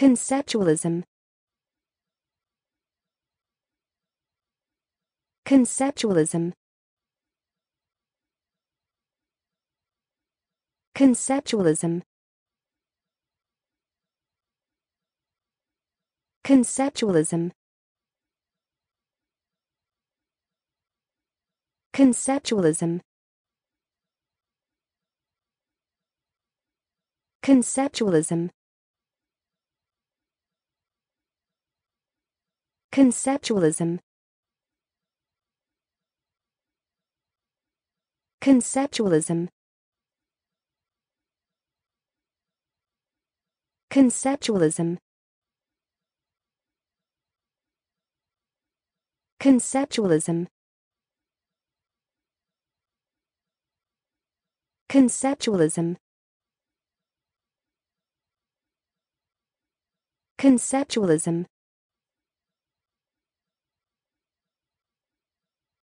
Conceptualism Conceptualism Conceptualism Conceptualism Conceptualism Conceptualism Conceptualism Conceptualism Conceptualism Conceptualism Conceptualism Conceptualism